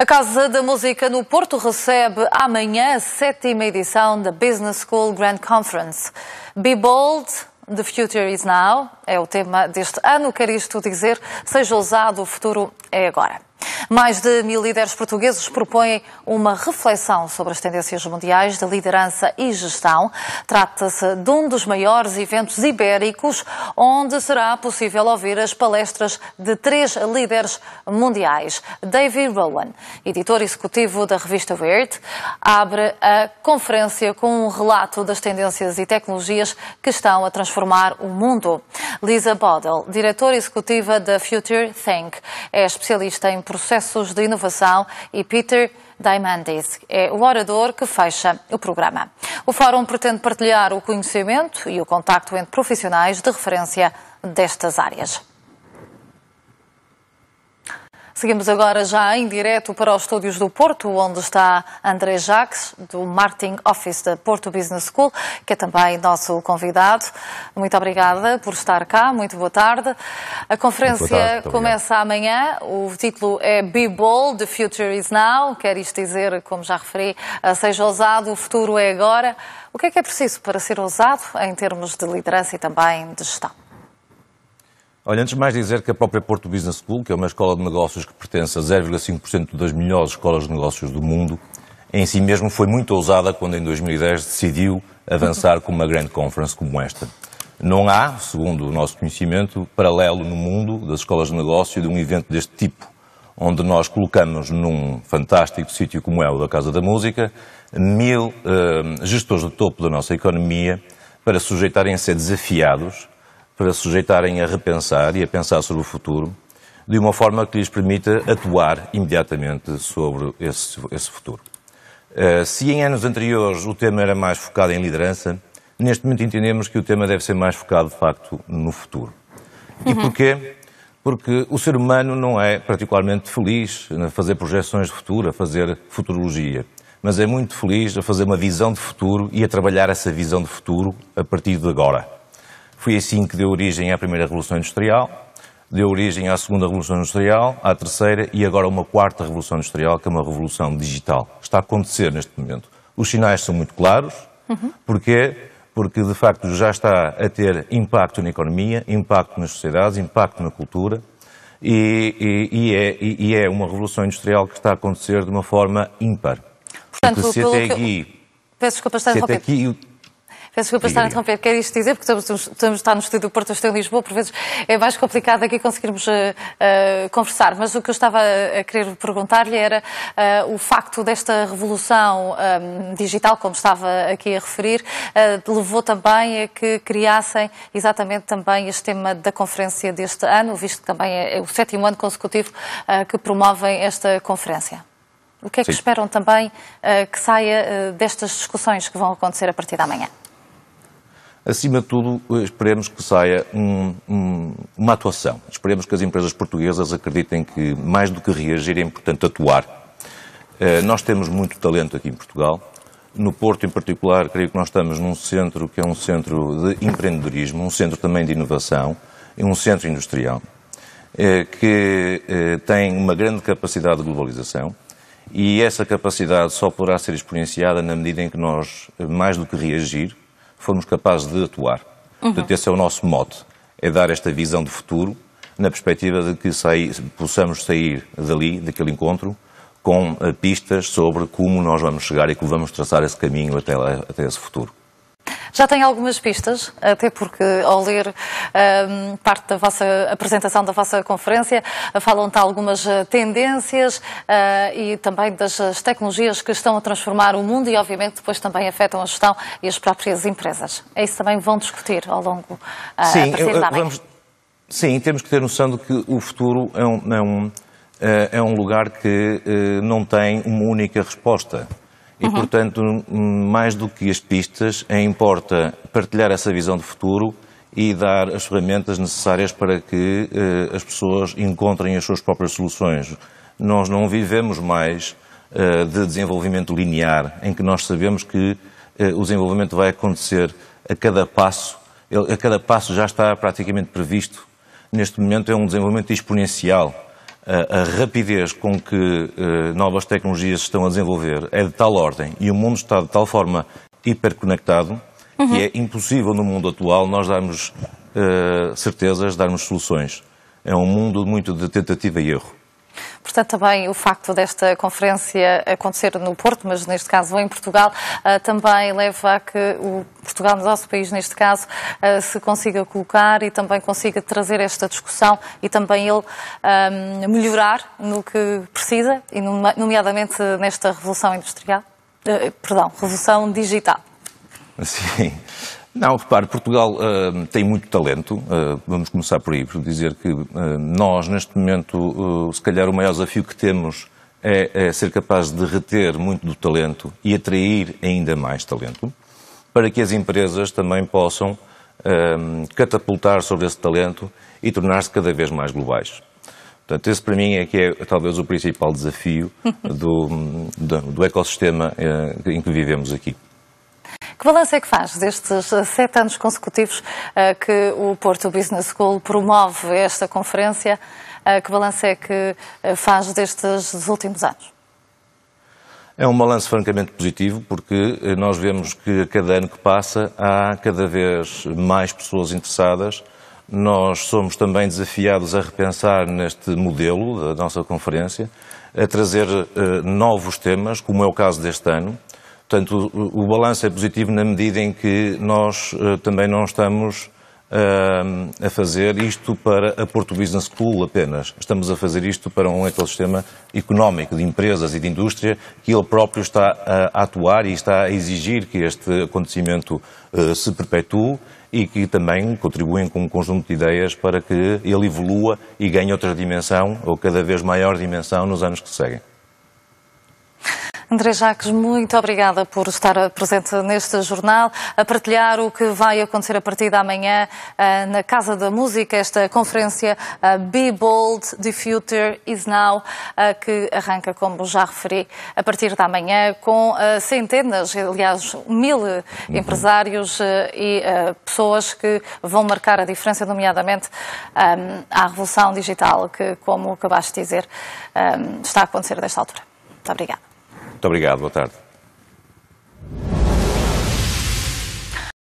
A Casa da Música no Porto recebe amanhã a sétima edição da Business School Grand Conference. Be bold, The Future is Now é o tema deste ano. Quer isto dizer, seja ousado, o futuro é agora. Mais de mil líderes portugueses propõem uma reflexão sobre as tendências mundiais de liderança e gestão. Trata-se de um dos maiores eventos ibéricos, onde será possível ouvir as palestras de três líderes mundiais. David Rowan, editor executivo da revista Wired, abre a conferência com um relato das tendências e tecnologias que estão a transformar o mundo. Lisa Bodell, diretora executiva da Future Think, é especialista em processos de inovação e Peter Diamandis é o orador que fecha o programa. O fórum pretende partilhar o conhecimento e o contacto entre profissionais de referência destas áreas. Seguimos agora já em direto para os estúdios do Porto, onde está André Jacques, do Marketing Office da Porto Business School, que é também nosso convidado. Muito obrigada por estar cá, muito boa tarde. A conferência tarde, começa amanhã, o título é Be Bold, the Future is Now, quer isto dizer, como já referi, eh, seja ousado, o futuro é agora. O que é que é preciso para ser ousado em termos de liderança e também de gestão? Olha, antes de mais dizer que a própria Porto Business School, que é uma escola de negócios que pertence a 0,5% das melhores escolas de negócios do mundo, em si mesmo foi muito ousada quando em 2010 decidiu avançar com uma grande conference como esta. Não há, segundo o nosso conhecimento, paralelo no mundo das escolas de negócio de um evento deste tipo, onde nós colocamos num fantástico sítio como é o da Casa da Música mil eh, gestores de topo da nossa economia para sujeitarem-se ser desafiados para se sujeitarem a repensar e a pensar sobre o futuro de uma forma que lhes permita atuar imediatamente sobre esse, esse futuro. Uh, se em anos anteriores o tema era mais focado em liderança, neste momento entendemos que o tema deve ser mais focado, de facto, no futuro. E uhum. porquê? Porque o ser humano não é particularmente feliz a fazer projeções de futuro, a fazer futurologia, mas é muito feliz a fazer uma visão de futuro e a trabalhar essa visão de futuro a partir de agora. Foi assim que deu origem à primeira Revolução Industrial, deu origem à segunda Revolução Industrial, à terceira e agora uma quarta Revolução Industrial, que é uma revolução digital. Está a acontecer neste momento. Os sinais são muito claros. Uhum. Porquê? Porque, de facto, já está a ter impacto na economia, impacto nas sociedades, impacto na cultura. E, e, e, é, e é, uma revolução industrial que está a acontecer de uma forma ímpar. Portanto, Porque se até aqui... Peço desculpa, está a aqui Peço desculpa estar a interromper, quero isto dizer, porque estamos, estamos está no estúdio do Porto, estou em Lisboa, por vezes é mais complicado aqui conseguirmos uh, uh, conversar, mas o que eu estava a querer perguntar-lhe era uh, o facto desta revolução um, digital, como estava aqui a referir, levou também a que criassem exatamente também este tema da conferência deste ano, visto que também é, é o sétimo ano consecutivo que promovem esta conferência. O que é que Sim. esperam também uh, que saia uh, destas discussões que vão acontecer a partir da manhã? Acima de tudo, eh, esperemos que saia um, um, uma atuação. Esperemos que as empresas portuguesas acreditem que, mais do que reagir, é importante atuar. Eh, nós temos muito talento aqui em Portugal. No Porto, em particular, creio que nós estamos num centro que é um centro de empreendedorismo, um centro também de inovação, um centro industrial, eh, que tem uma grande capacidade de globalização e essa capacidade só poderá ser experienciada na medida em que nós, mais do que reagir, formos capazes de atuar. Uhum. Portanto, esse é o nosso mote, é dar esta visão de futuro na perspectiva de que saí, possamos sair dali, daquele encontro, com eh, pistas sobre como nós vamos chegar e como vamos traçar esse caminho até, lá, até esse futuro. Já tem algumas pistas, até porque ao ler um, ehm, parte da vossa apresentação da vossa conferência, eh, falam de algumas eh, tendências uh, e também das tecnologias que estão a transformar o mundo e, obviamente, depois também afetam a gestão e as próprias empresas. É isso também vão discutir ao longo uh, Sim, vamos, Sim, temos que ter noção de que o futuro é um, é um, é um lugar que uh, não tem uma única resposta. Uhum. E, portanto, mais do que as pistas, importa partilhar essa visão de futuro e dar as ferramentas necessárias para que eh, as pessoas encontrem as suas próprias soluções. Nós não vivemos mais eh, de desenvolvimento linear, em que nós sabemos que eh, o desenvolvimento vai acontecer a cada passo, a cada passo já está praticamente previsto. Neste momento é um desenvolvimento exponencial a, rapidez com que uh, novas tecnologias se estão a desenvolver é de tal ordem e o mundo está de tal forma hiperconectado uhum. que é impossível no mundo atual nós darmos uh, certezas, darmos soluções. É um mundo muito de tentativa e erro. Portanto, também o facto desta conferência acontecer no Porto, mas neste caso em Portugal, eh, também leva a que o Portugal, nosso país neste caso, eh, se consiga colocar e também consiga trazer esta discussão e também ele ehm, melhorar no que precisa, e nomeadamente nesta revolução industrial, eh, perdão, revolução digital. Sim. Não, repare, Portugal uh, tem muito talento. Uh, vamos começar por aí, por dizer que uh, nós, neste momento, se calhar o maior desafio que temos é, é, ser capaz de reter muito do talento e atrair ainda mais talento, para que as empresas também possam catapultar sobre esse talento e tornar-se cada vez mais globais. Portanto, esse para mim é que é talvez o principal desafio do, do, do ecossistema em que vivemos aqui. Que balanço é que faz destes eh, sete anos consecutivos eh, que o Porto Business School promove esta conferência? Eh, que balanço é que faz destes últimos anos? É um balanço francamente positivo, porque nós vemos que a cada ano que passa há cada vez mais pessoas interessadas. Nós somos também desafiados a repensar neste modelo da nossa conferência, a trazer novos temas, como é o caso deste ano. Portanto, o, o balanço é positivo na medida em que nós uh, também não estamos uh, a fazer isto para a Porto Business School apenas. Estamos a fazer isto para um ecossistema económico de empresas e de indústria que ele próprio está a atuar e está a exigir que este acontecimento uh, se perpetue e que também contribuem com um conjunto de ideias para que ele evolua e ganhe outra dimensão ou cada vez maior dimensão nos anos que seguem. André Jacques, muito obrigada por estar eh, presente neste jornal, a partilhar o que vai acontecer a partir de amanhã eh, na Casa da Música, esta conferência eh, Be Bold, The Future Is Now, que arranca, como já referi, a partir de amanhã, com centenas, aliás, mil uhum. empresários e pessoas que vão marcar a diferença, nomeadamente ehm, à revolução digital, que, como acabaste de dizer, ehm, está a acontecer desta altura. Muito obrigada. Muito obrigado, boa tarde.